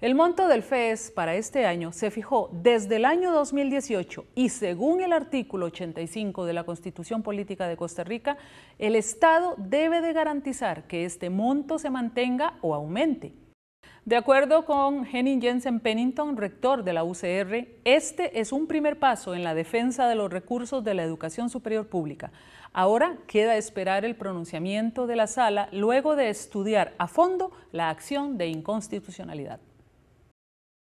El monto del FES para este año se fijó desde el año 2018 y según el artículo 85 de la Constitución Política de Costa Rica, el Estado debe de garantizar que este monto se mantenga o aumente. De acuerdo con Henning Jensen Pennington, rector de la UCR, este es un primer paso en la defensa de los recursos de la educación superior pública. Ahora queda esperar el pronunciamiento de la sala luego de estudiar a fondo la acción de inconstitucionalidad.